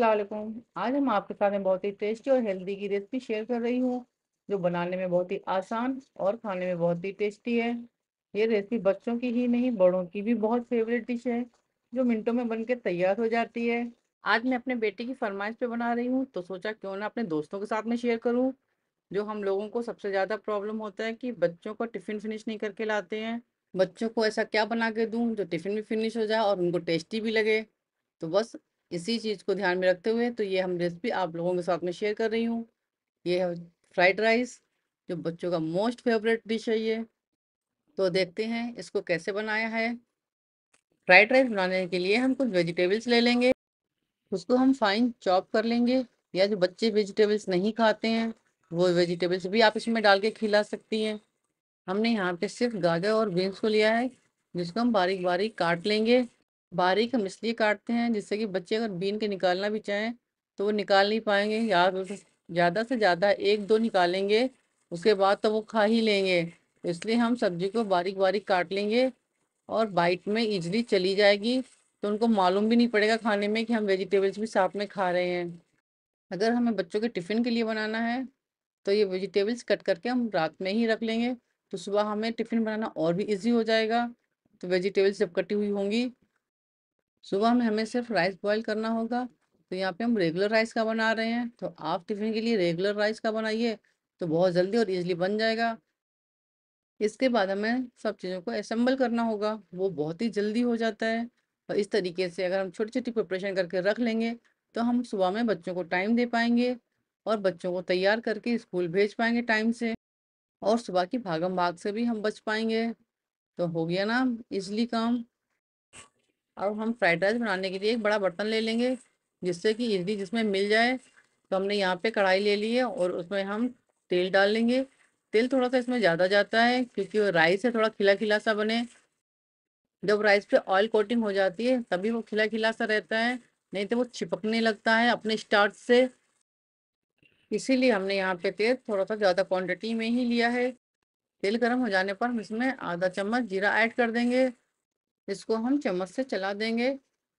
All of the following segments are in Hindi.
असलम आज हम आपके साथ में बहुत ही टेस्टी और हेल्दी की रेसिपी शेयर कर रही हूँ जो बनाने में बहुत ही आसान और खाने में बहुत ही टेस्टी है ये रेसिपी बच्चों की ही नहीं बड़ों की भी बहुत फेवरेट डिश है जो मिनटों में बनके तैयार हो जाती है आज मैं अपने बेटे की फरमाइश पे बना रही हूँ तो सोचा क्यों ना अपने दोस्तों के साथ में शेयर करूँ जो हम लोगों को सबसे ज़्यादा प्रॉब्लम होता है कि बच्चों को टिफ़िन फिनिश नहीं करके लाते हैं बच्चों को ऐसा क्या बना के दूँ जो टिफ़िन भी फिनिश हो जाए और उनको टेस्टी भी लगे तो बस इसी चीज़ को ध्यान में रखते हुए तो ये हम रेसिपी आप लोगों के साथ में शेयर कर रही हूँ ये है फ्राइड राइस जो बच्चों का मोस्ट फेवरेट डिश है ये तो देखते हैं इसको कैसे बनाया है फ्राइड राइस बनाने के लिए हम कुछ वेजिटेबल्स ले लेंगे उसको हम फाइन चॉप कर लेंगे या जो बच्चे वेजिटेबल्स नहीं खाते हैं वो वेजिटेबल्स भी आप इसमें डाल के खिला सकती हैं हमने यहाँ पे सिर्फ गाजर और बीन्स को लिया है जिसको हम बारीक बारीक काट लेंगे बारीक हम इसलिए काटते हैं जिससे कि बच्चे अगर बीन के निकालना भी चाहें तो वो निकाल नहीं पाएंगे या तो ज़्यादा से ज़्यादा एक दो निकालेंगे उसके बाद तो वो खा ही लेंगे तो इसलिए हम सब्जी को बारीक बारीक काट लेंगे और बाइट में इजली चली जाएगी तो उनको मालूम भी नहीं पड़ेगा खाने में कि हम वेजिटेबल्स भी साथ में खा रहे हैं अगर हमें बच्चों के टिफ़िन के लिए बनाना है तो ये वेजिटेबल्स कट करके हम रात में ही रख लेंगे तो सुबह हमें टिफ़िन बनाना और भी इजी हो जाएगा तो वेजिटेबल्स जब कटी हुई होंगी सुबह में हमें सिर्फ राइस बॉईल करना होगा तो यहाँ पे हम रेगुलर राइस का बना रहे हैं तो आप टिफ़िन के लिए रेगुलर राइस का बनाइए तो बहुत जल्दी और ईजिली बन जाएगा इसके बाद हमें सब चीज़ों को असम्बल करना होगा वो बहुत ही जल्दी हो जाता है और इस तरीके से अगर हम छोटी छोटी प्रिपरेशन करके रख लेंगे तो हम सुबह में बच्चों को टाइम दे पाएंगे और बच्चों को तैयार करके स्कूल भेज पाएंगे टाइम से और सुबह की भागम भाग से भी हम बच पाएंगे तो हो गया ना इजली काम अब हम फ्राइड राइस बनाने के लिए एक बड़ा बर्तन ले लेंगे जिससे कि इजली जिसमें मिल जाए तो हमने यहाँ पे कढ़ाई ले ली है और उसमें हम तेल डाल लेंगे तेल थोड़ा सा इसमें ज़्यादा जाता है क्योंकि वो राइस है थोड़ा खिला खिला सा बने जब राइस पे ऑयल कोटिंग हो जाती है तभी वो खिला खिला सा रहता है नहीं तो वो चिपकने लगता है अपने स्टार्ट से इसीलिए हमने यहाँ पे तेल थोड़ा सा ज़्यादा क्वान्टिटी में ही लिया है तेल गर्म हो जाने पर हम इसमें आधा चम्मच जीरा ऐड कर देंगे इसको हम चम्मच से चला देंगे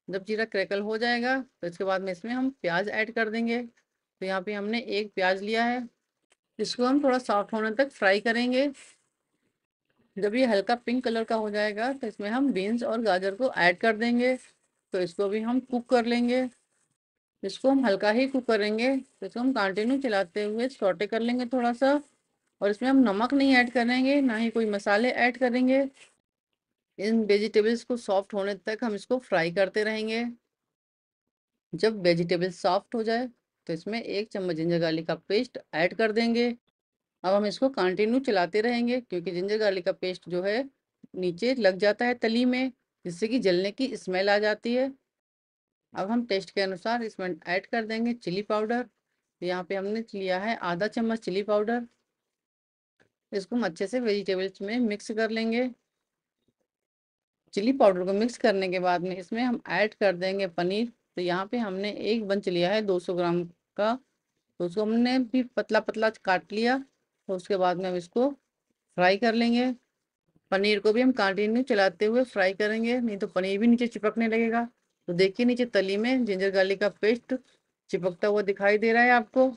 जब जीरा क्रैकल हो जाएगा तो इसके बाद में इसमें हम प्याज ऐड कर देंगे तो यहाँ पे हमने एक प्याज लिया है इसको हम थोड़ा सॉफ्ट होने तक फ्राई करेंगे जब ये हल्का पिंक कलर का हो जाएगा तो इसमें हम बीन्स और गाजर को ऐड कर देंगे तो इसको भी हम कुक कर लेंगे इसको हम हल्का ही कुक करेंगे तो इसको हम कंटिन्यू चलाते हुए सॉटे कर लेंगे थोड़ा सा और इसमें हम नमक नहीं ऐड करेंगे ना ही कोई मसाले ऐड करेंगे इन वेजिटेबल्स को सॉफ्ट होने तक हम इसको फ्राई करते रहेंगे जब वेजिटेबल सॉफ्ट हो जाए तो इसमें एक चम्मच जिंजर गार्लिक का पेस्ट ऐड कर देंगे अब हम इसको कंटिन्यू चलाते रहेंगे क्योंकि जिंजर गार्लिक का पेस्ट जो है नीचे लग जाता है तली में जिससे कि जलने की स्मेल आ जाती है अब हम टेस्ट के अनुसार इसमें ऐड कर देंगे चिली पाउडर यहाँ पे हमने लिया है आधा चम्मच चिली पाउडर इसको हम अच्छे से वेजिटेबल्स में मिक्स कर लेंगे चिली पाउडर को मिक्स करने के बाद में इसमें हम ऐड कर देंगे पनीर तो यहाँ पे हमने एक बंच लिया है 200 ग्राम का तो उसको हमने भी पतला पतला काट लिया तो उसके बाद में हम इसको फ्राई कर लेंगे पनीर को भी हम कंटिन्यू चलाते हुए फ्राई करेंगे नहीं तो पनीर भी नीचे चिपकने लगेगा तो देखिए नीचे तली में जिंजर गार्लिक का पेस्ट चिपकता हुआ दिखाई दे रहा है आपको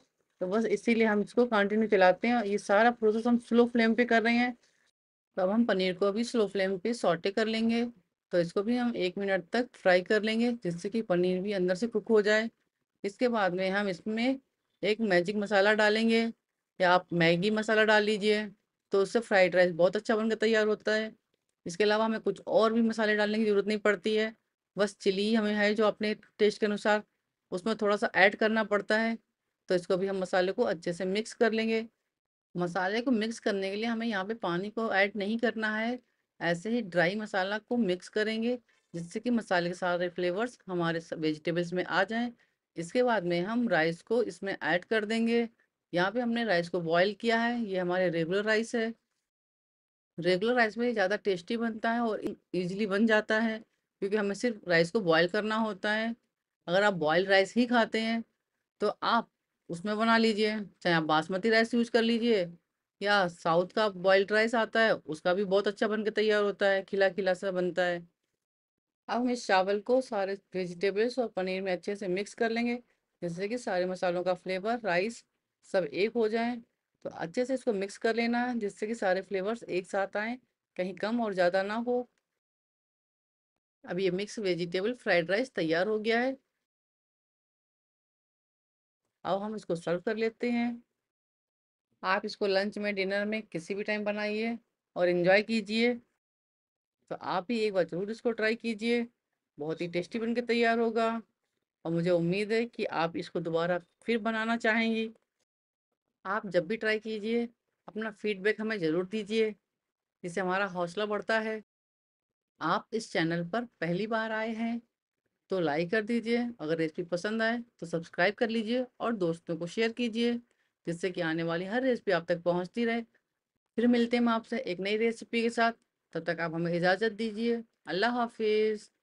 तो बस इसीलिए हम इसको कंटिन्यू चलाते हैं ये सारा प्रोसेस हम स्लो फ्लेम पे कर रहे हैं तो अब हम पनीर को अभी स्लो फ्लेम पे सॉटे कर लेंगे तो इसको भी हम एक मिनट तक फ्राई कर लेंगे जिससे कि पनीर भी अंदर से कुक हो जाए इसके बाद में हम इसमें एक मैजिक मसाला डालेंगे या आप मैगी मसाला डाल लीजिए तो उससे फ्राइड राइस बहुत अच्छा बनकर तैयार होता है इसके अलावा हमें कुछ और भी मसाले डालने की ज़रूरत नहीं पड़ती है बस चिली हमें है जो अपने टेस्ट के अनुसार उसमें थोड़ा सा ऐड करना पड़ता है तो इसको भी हम मसाले को अच्छे से मिक्स कर लेंगे मसाले को मिक्स करने के लिए हमें यहाँ पे पानी को ऐड नहीं करना है ऐसे ही ड्राई मसाला को मिक्स करेंगे जिससे कि मसाले के सारे फ्लेवर्स हमारे वेजिटेबल्स में आ जाएं इसके बाद में हम राइस को इसमें ऐड कर देंगे यहाँ पे हमने राइस को बॉईल किया है ये हमारे रेगुलर राइस है रेगुलर राइस में ज़्यादा टेस्टी बनता है और ईज़िली बन जाता है क्योंकि हमें सिर्फ राइस को बॉयल करना होता है अगर आप बॉयल राइस ही खाते हैं तो आप उसमें बना लीजिए चाहे आप बासमती राइस यूज कर लीजिए या साउथ का बॉइल्ड राइस आता है उसका भी बहुत अच्छा बन के तैयार होता है खिला खिला सा बनता है अब हम इस चावल को सारे वेजिटेबल्स और पनीर में अच्छे से मिक्स कर लेंगे जिससे कि सारे मसालों का फ्लेवर राइस सब एक हो जाए तो अच्छे से इसको मिक्स कर लेना है जिससे कि सारे फ्लेवर्स एक साथ आएँ कहीं कम और ज़्यादा ना हो अब ये मिक्स वेजिटेबल फ्राइड राइस तैयार हो गया है अब हम इसको सर्व कर लेते हैं आप इसको लंच में डिनर में किसी भी टाइम बनाइए और इन्जॉय कीजिए तो आप ही एक बार ज़रूर इसको ट्राई कीजिए बहुत ही टेस्टी बन के तैयार होगा और मुझे उम्मीद है कि आप इसको दोबारा फिर बनाना चाहेंगी आप जब भी ट्राई कीजिए अपना फीडबैक हमें ज़रूर दीजिए जिससे हमारा हौसला बढ़ता है आप इस चैनल पर पहली बार आए हैं तो लाइक कर दीजिए अगर रेसिपी पसंद आए तो सब्सक्राइब कर लीजिए और दोस्तों को शेयर कीजिए जिससे कि आने वाली हर रेसिपी आप तक पहुंचती रहे फिर मिलते हैं हम आपसे एक नई रेसिपी के साथ तब तक आप हमें इजाज़त दीजिए अल्लाह हाफिज़